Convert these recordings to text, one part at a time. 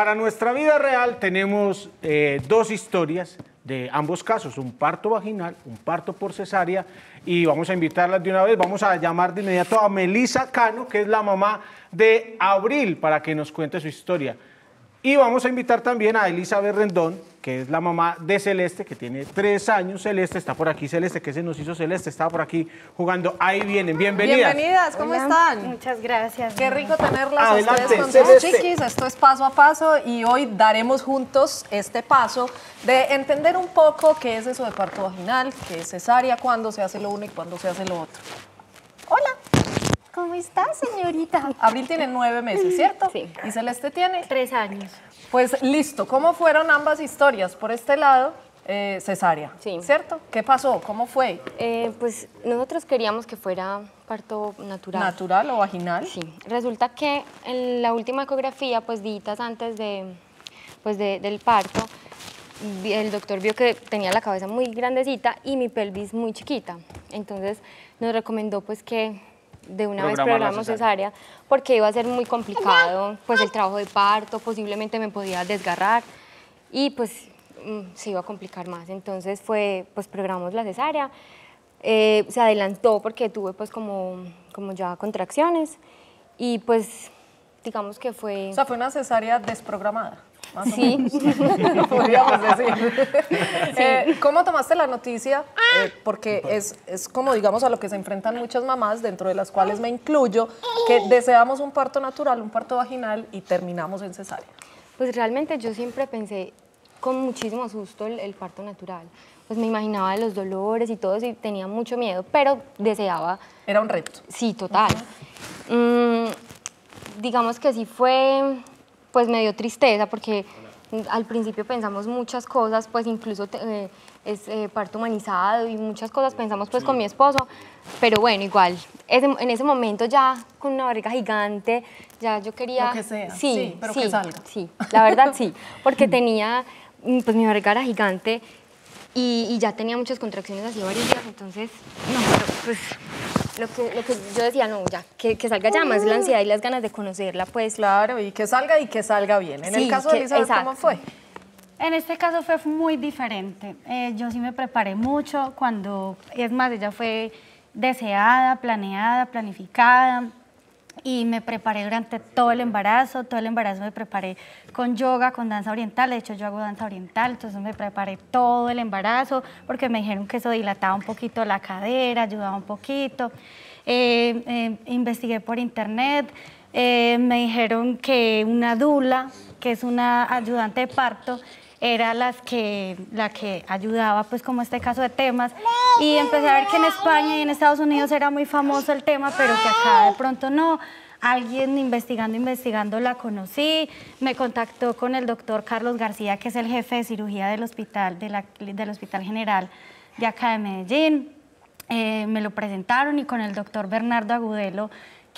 Para nuestra vida real tenemos eh, dos historias de ambos casos, un parto vaginal, un parto por cesárea, y vamos a invitarlas de una vez, vamos a llamar de inmediato a Melisa Cano, que es la mamá de Abril, para que nos cuente su historia. Y vamos a invitar también a Elizabeth Rendón, que es la mamá de Celeste, que tiene tres años. Celeste está por aquí, Celeste, que se nos hizo Celeste, estaba por aquí jugando. Ahí vienen, bienvenidas. Bienvenidas, ¿cómo están? Muchas gracias. Qué rico tenerlas ustedes con sus chiquis. Esto es paso a paso y hoy daremos juntos este paso de entender un poco qué es eso de parto vaginal, qué es cesárea, cuándo se hace lo uno y cuándo se hace lo otro. Hola. ¿Cómo está, señorita? Abril tiene nueve meses, ¿cierto? Sí. Y Celeste tiene... Tres años. Pues listo, ¿cómo fueron ambas historias? Por este lado, eh, cesárea, sí. ¿cierto? ¿Qué pasó? ¿Cómo fue? Eh, pues nosotros queríamos que fuera parto natural. ¿Natural o vaginal? Sí. Resulta que en la última ecografía, pues días antes de, pues, de, del parto, el doctor vio que tenía la cabeza muy grandecita y mi pelvis muy chiquita. Entonces nos recomendó pues que de una vez programamos cesárea porque iba a ser muy complicado pues el trabajo de parto, posiblemente me podía desgarrar y pues mm, se iba a complicar más. Entonces fue, pues programamos la cesárea, eh, se adelantó porque tuve pues como, como ya contracciones y pues digamos que fue... O sea, fue una cesárea desprogramada sí. podríamos decir. Eh, ¿Cómo tomaste la noticia? Ah. Eh, porque es, como, digamos, a lo que se enfrentan muchas mamás, dentro de las cuales me incluyo, que deseamos un parto natural, un parto vaginal y terminamos en cesárea. Pues realmente yo siempre pensé con muchísimo susto el, parto natural pues me imaginaba los dolores y todo eso y tenía mucho miedo, pero deseaba... Era un reto. Sí, total. Mm, digamos que sí fue pues me dio tristeza porque al principio pensamos muchas cosas, pues incluso eh, es eh, parto humanizado y muchas cosas pensamos pues con mi esposo, pero bueno, igual, en ese momento ya con una barriga gigante, ya yo quería... Lo que sea, sí, sí pero sí, Sí, la verdad sí, porque tenía, mm, pues mi barriga era gigante y, ya tenía muchas contracciones así varios entonces, no, pero pues lo que, yo decía, no, ya, que, salga ya más la ansiedad y las ganas de conocerla, pues. Claro, y que salga y que salga bien. En el caso de Elizabeth, ¿cómo fue? En este caso fue muy diferente. Eh, yo sí me preparé mucho cuando, es más, ella fue deseada, planeada, planificada y me preparé durante todo el embarazo, todo el embarazo me preparé con yoga, con danza oriental, de hecho yo hago danza oriental, entonces me preparé todo el embarazo porque me dijeron que eso dilataba un poquito la cadera, ayudaba un poquito, eh, eh, investigué por internet, eh, me dijeron que una dula, que es una ayudante de parto, era las que, la que ayudaba, pues como este caso de temas. Y empecé a ver que en España y en Estados Unidos era muy famoso el tema, pero que acá de pronto no. Alguien investigando, investigando la conocí, me contactó con el doctor Carlos García, que es el jefe de cirugía del hospital, del Hospital General de acá de Medellín. Eh, me lo presentaron y con el doctor Bernardo Agudelo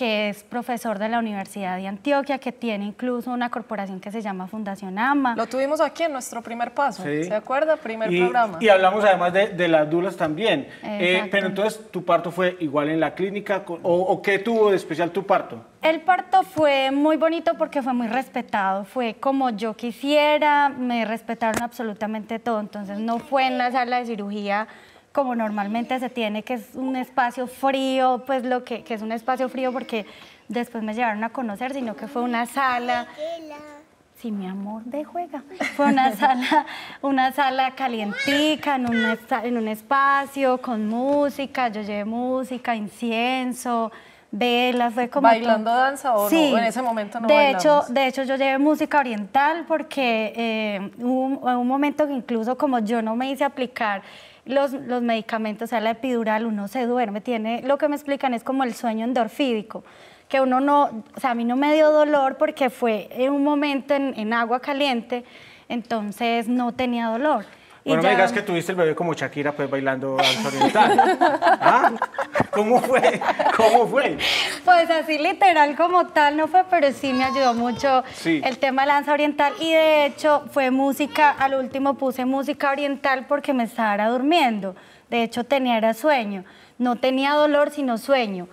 que es profesor de la Universidad de Antioquia, que tiene incluso una corporación que se llama Fundación AMA. Lo tuvimos aquí en nuestro primer paso, ¿se acuerda? Primer programa. Y hablamos además de, las dulas también. Eh, pero entonces, ¿tu parto fue igual en la clínica o, o qué tuvo de especial tu parto? El parto fue muy bonito porque fue muy respetado, fue como yo quisiera, me respetaron absolutamente todo, entonces no fue en la sala de cirugía como normalmente se tiene, que es un espacio frío, pues lo que, es un espacio frío porque después me llevaron a conocer, sino que fue una sala... Sí, mi amor, de juega. Fue una sala, una sala calientica, en un, espacio, con música, yo llevé música, incienso, velas, fue como... ¿Bailando danza o no? En ese momento no de hecho, de hecho, yo llevé música oriental porque eh, un, hubo un momento que incluso como yo no me hice aplicar los, medicamentos, o sea, la epidural, uno se duerme, tiene, lo que me explican es como el sueño endorfídico, que uno no, o sea, a mí no me dio dolor porque fue en un momento en agua caliente, entonces no tenía dolor. Bueno, me digas que tuviste el bebé como Shakira, pues bailando danza oriental. ¿Ah? ¿Cómo fue? ¿Cómo fue? Pues así literal como tal no fue, pero sí me ayudó mucho el tema de danza oriental. Y de hecho fue música, al último puse música oriental porque me estaba durmiendo. De hecho tenía era sueño. No tenía dolor, sino sueño.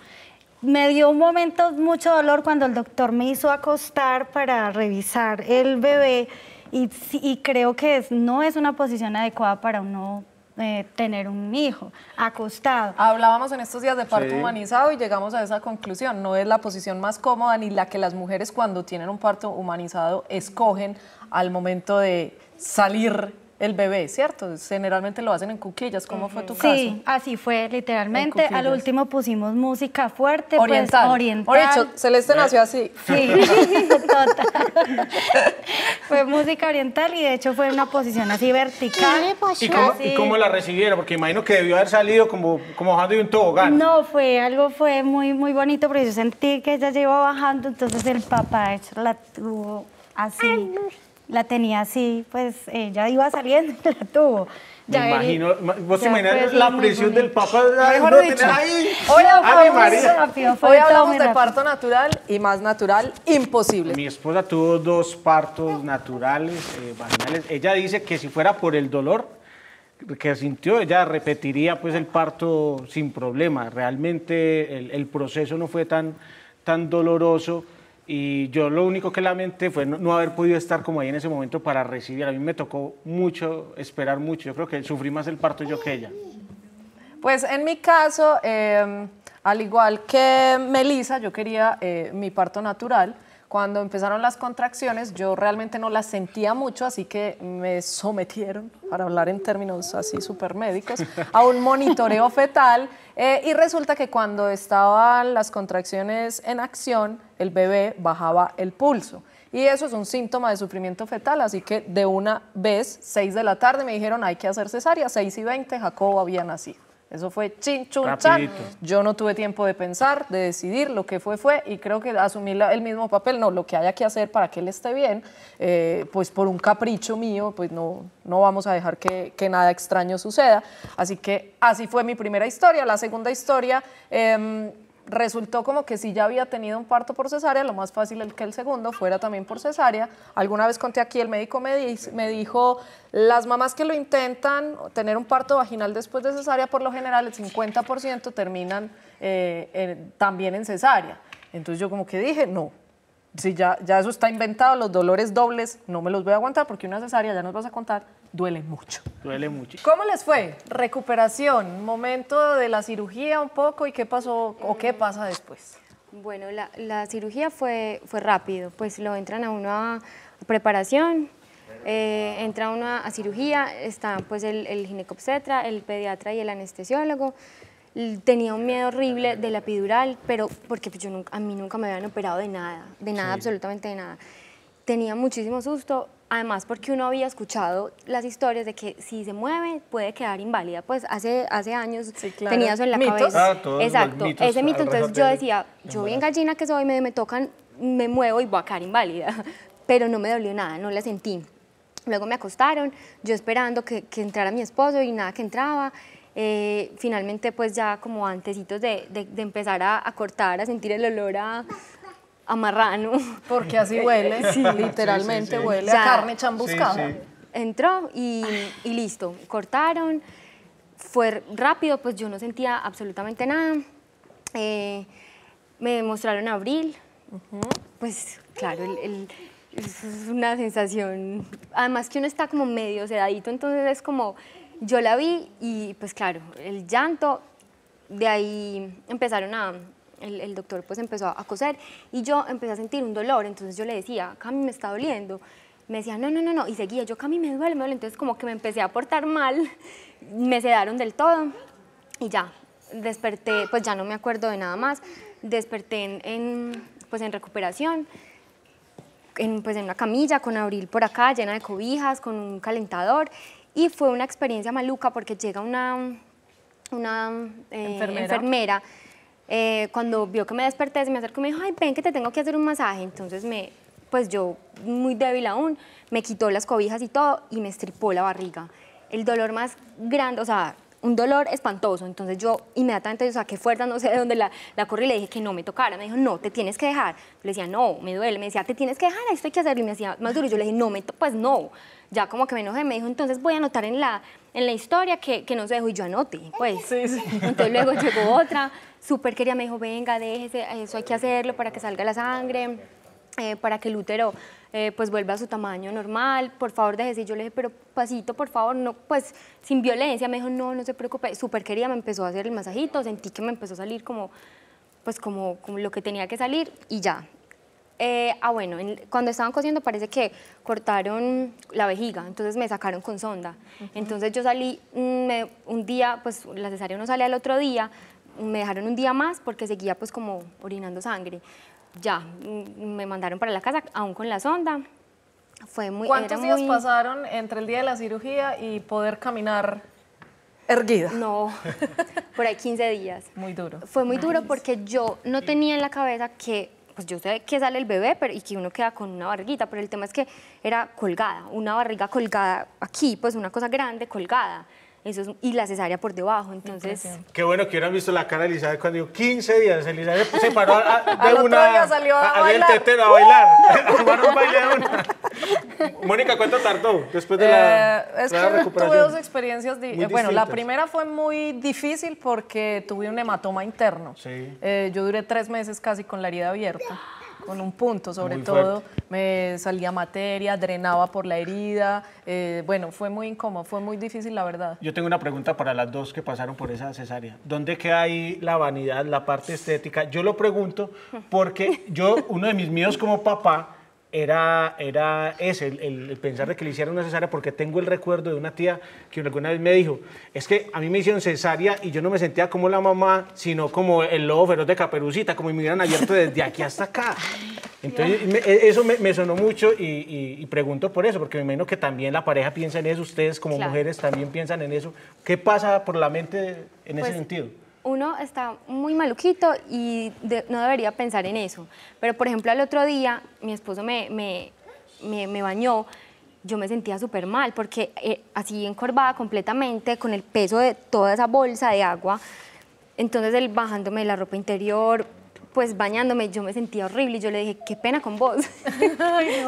Me dio un momento mucho dolor cuando el doctor me hizo acostar para revisar el bebé y, creo que no es una posición adecuada para uno eh, tener un hijo acostado. Hablábamos en estos días de parto humanizado y llegamos a esa conclusión. No es la posición más cómoda ni la que las mujeres cuando tienen un parto humanizado escogen al momento de salir el bebé, ¿cierto? Generalmente lo hacen en cuquillas, ¿Cómo fue tu caso? Sí, así fue, literalmente. Al último pusimos música fuerte, oriental. Pues, oriental. Por hecho, Celeste nació así. Sí, fue música oriental y de hecho fue una posición así vertical. ¿Y cómo, ¿Y cómo, la recibieron? Porque imagino que debió haber salido como, como bajando de un tobogán. No, fue algo fue muy, muy bonito porque yo sentí que ella llevaba bajando, entonces el papá la tuvo así la tenía así, pues ya iba saliendo la tuvo. imagino, vos la presión del Papa. Mejor no dicho, ahí. Hoy hablamos, Hoy hablamos de parto natural y más natural, imposible. Mi esposa tuvo dos partos naturales, eh, vaginales. Ella dice que si fuera por el dolor que sintió, ella repetiría pues el parto sin problema. Realmente el, proceso no fue tan, tan doloroso y yo lo único que lamenté fue no, haber podido estar como ahí en ese momento para recibir. A mí me tocó mucho, esperar mucho. Yo creo que sufrí más el parto yo que ella. Pues en mi caso, em, al igual que Melissa, yo quería eh, mi parto natural. Cuando empezaron las contracciones, yo realmente no las sentía mucho, así que me sometieron, para hablar en términos así super médicos, a un monitoreo fetal eh, y resulta que cuando estaban las contracciones en acción, el bebé bajaba el pulso. Y eso es un síntoma de sufrimiento fetal, así que de una vez, 6 de la tarde, me dijeron hay que hacer cesárea, 6 y 20, Jacobo había nacido. Eso fue chin, chun, chan. Yo no tuve tiempo de pensar, de decidir, lo que fue, fue. Y creo que asumir el mismo papel, no, lo que haya que hacer para que él esté bien, eh, pues por un capricho mío, pues no, no vamos a dejar que, nada extraño suceda. Así que así fue mi primera historia. La segunda historia... Em, resultó como que si ya había tenido un parto por cesárea, lo más fácil es que el segundo fuera también por cesárea. Alguna vez conté aquí, el médico me, me dijo, las mamás que lo intentan tener un parto vaginal después de cesárea, por lo general el 50% terminan eh, también en cesárea. Entonces yo como que dije, no, si ya, ya eso está inventado, los dolores dobles no me los voy a aguantar porque una cesárea ya nos vas a contar duele mucho. Duele mucho. ¿Cómo les fue? Recuperación, momento de la cirugía un poco y qué pasó o qué pasa después. Bueno, la, cirugía fue, fue rápido, pues lo entran a una preparación, eh, entra uno a, cirugía, está pues el, el el pediatra y el anestesiólogo. Tenía un miedo horrible de la epidural, pero porque pues, yo nunca, a mí nunca me habían operado de nada, de nada, absolutamente de nada. Tenía muchísimo susto, Además, porque uno había escuchado las historias de que si se mueve puede quedar inválida. Pues hace, hace años tenía eso en la cabeza. Ah, Exacto, ese mito. Entonces yo decía, yo bien gallina que soy, me, me tocan, me muevo y voy a quedar inválida. Pero no me dolió nada, no la sentí. Luego me acostaron, yo esperando que, entrara mi esposo y nada que entraba. Eh, finalmente, pues ya como antecitos de, de, empezar a, cortar, a sentir el olor a, a Porque así huele, sí, literalmente huele a carne chambuscada. Entró y, listo, cortaron, fue rápido, pues yo no sentía absolutamente nada. Eh, me mostraron abril, pues claro, es una sensación, además que uno está como medio sedadito, entonces es como, yo la vi y pues claro, el llanto, de ahí empezaron a, el, doctor pues empezó a coser y yo empecé a sentir un dolor, entonces yo le decía, Cami me está doliendo. Me decía, no, no, no, no, y seguía, yo Cami me duele, me duele, entonces como que me empecé a portar mal, me sedaron del todo y ya, desperté, pues ya no me acuerdo de nada más, desperté en, pues en recuperación, en, pues en una camilla con abril por acá, llena de cobijas, con un calentador y fue una experiencia maluca porque llega una, una eh, enfermera eh, cuando vio que me desperté, se me acercó y me dijo, ay, ven que te tengo que hacer un masaje. Entonces me, pues yo, muy débil aún, me quitó las cobijas y todo y me estripó la barriga. El dolor más grande, o sea, un dolor espantoso. Entonces yo inmediatamente saqué fuerza, no sé de dónde la, la corrí y le dije que no me tocara. Me dijo, no, te tienes que dejar. le decía, no, me duele. Me decía, te tienes que dejar, esto hay que hacerlo. Y me decía, más duro. Yo le dije, no, me pues no. Ya como que me enojé, me dijo, entonces voy a anotar en la, en la historia que, que no se dejó y yo anoté, pues. Entonces luego llegó otra, super quería, me dijo, venga, déjese, eso hay que hacerlo para que salga la sangre. Eh, para que el útero eh, pues vuelva a su tamaño normal, por favor déjese. yo le dije, pero pasito, por favor, no, pues sin violencia. Me dijo, no, no se preocupe. Súper querida, me empezó a hacer el masajito, sentí que me empezó a salir como, pues como, lo que tenía que salir y ya. Eh, ah, bueno, cuando estaban cosiendo parece que cortaron la vejiga, entonces me sacaron con sonda. Entonces yo salí mm, un día, pues la cesárea no sale al otro día, me dejaron un día más porque seguía pues como orinando sangre ya, mm, me mandaron para la casa, aún con la sonda. Fue muy, ¿Cuántos días pasaron entre el día de la cirugía y poder caminar erguida? No, por ahí 15 días. Muy duro. Fue muy duro porque yo no tenía en la cabeza que, pues yo sé que sale el bebé pero, y que uno queda con una barriguita, pero el tema es que era colgada, una barriga colgada aquí, pues una cosa grande colgada. Eso y la cesárea por debajo, entonces... Qué bueno que hubieran visto la cara de Elizabeth cuando dijo 15 días. Elizabeth se paró a, de una... salió a, a bailar. tetero a bailar. Mónica, ¿cuánto tardó después de la, eh, es Tuve dos experiencias. Eh, bueno, la primera fue muy difícil porque tuve un hematoma interno. Eh, yo duré tres meses casi con la herida abierta con un punto sobre todo. Me salía materia, drenaba por la herida. Eh, bueno, fue muy incómodo, fue muy difícil la verdad. Yo tengo una pregunta para las dos que pasaron por esa cesárea. ¿Dónde queda ahí la vanidad, la parte estética? Yo lo pregunto porque yo, uno de mis miedos como papá, era, era ese, el, pensar de que le hicieron una cesárea, porque tengo el recuerdo de una tía que alguna vez me dijo, es que a mí me hicieron cesárea y yo no me sentía como la mamá, sino como el lobo feroz de Caperucita, como me hubieran abierto desde aquí hasta acá. Entonces, e, eso me, sonó mucho y, y, pregunto por eso, porque me imagino que también la pareja piensa en eso, ustedes como mujeres también piensan en eso. ¿Qué pasa por la mente en ese pues, sentido? uno está muy maluquito y no debería pensar en eso. Pero, por ejemplo, al otro día mi esposo me, me, bañó, yo me sentía súper mal porque eh, así encorvada completamente con el peso de toda esa bolsa de agua. Entonces él bajándome la ropa interior, pues bañándome, yo me sentía horrible y yo le dije, qué pena con vos. me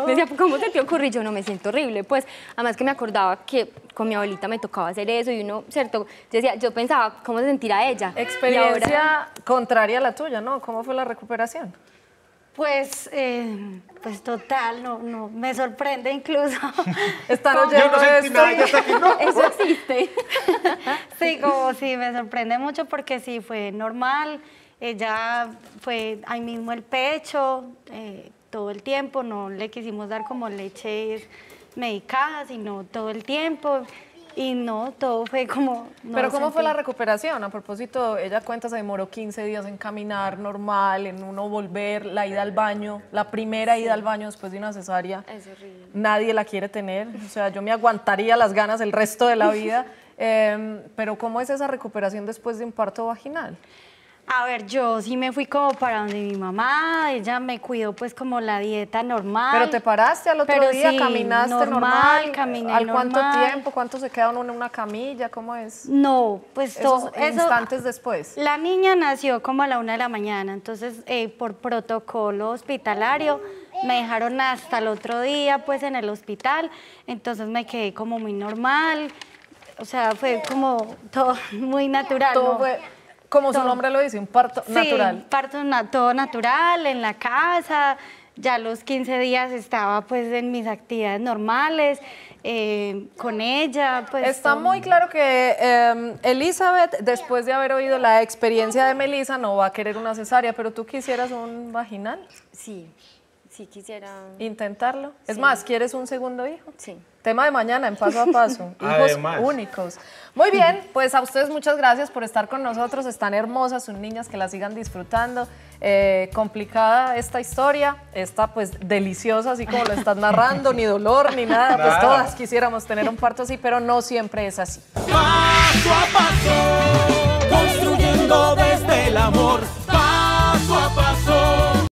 decía, ¿cómo se te ocurrió? Y yo no me siento horrible. Pues además que me acordaba que con mi abuelita me tocaba hacer eso y uno, ¿cierto? Yo, decía, yo pensaba, ¿cómo se sentirá ella? Experiencia contraria a la tuya, ¿no? ¿Cómo fue la recuperación? Pues, eh, pues total, no, no, me sorprende incluso. está yo no esto. Nada, ya está aquí, Eso existe. sí, como sí, me sorprende mucho porque sí fue normal ella fue ahí mismo el pecho, eh, todo el tiempo, no le quisimos dar como leches medicadas, sino todo el tiempo. Y no, todo fue como... ¿Pero cómo fue la recuperación? A propósito, ella cuenta, se demoró 15 días en caminar normal, en uno volver, la ida al baño, la primera ida al baño después de una cesárea. Es horrible. Nadie la quiere tener, o sea, yo me aguantaría las ganas el resto de la vida. Em, pero ¿cómo es esa recuperación después de un parto vaginal? A ver, yo sí me fui como para donde mi mamá, ella me cuidó pues como la dieta normal. Pero te paraste al otro día, caminaste normal, normal ¿Al cuánto tiempo? ¿Cuánto se queda uno en una camilla? ¿Cómo es? No, pues todo. instantes después. La niña nació como a la una de la mañana, entonces eh, por protocolo hospitalario me dejaron hasta el otro día pues en el hospital, entonces me quedé como muy normal, o sea, fue como todo muy natural. Como su nombre lo dice, un parto sí, natural. parto todo natural, en la casa. Ya los 15 días estaba pues en mis actividades normales, eh, con ella. Pues, Está muy claro que em, Elizabeth, después de haber oído la experiencia de Melissa, no va a querer una cesárea, pero tú quisieras un vaginal. Sí. Sí, quisiera. Intentarlo. Es más, ¿quieres un segundo hijo? Sí. Tema de mañana en paso a paso. Hijos únicos. Muy bien, pues a ustedes muchas gracias por estar con nosotros. Están hermosas sus niñas, que las sigan disfrutando. Eh, complicada esta historia, está pues deliciosa así como lo estás narrando, ni dolor ni nada. Pues, nada. Pues todas quisiéramos tener un parto así, pero no siempre es así. Paso a paso, construyendo desde el amor.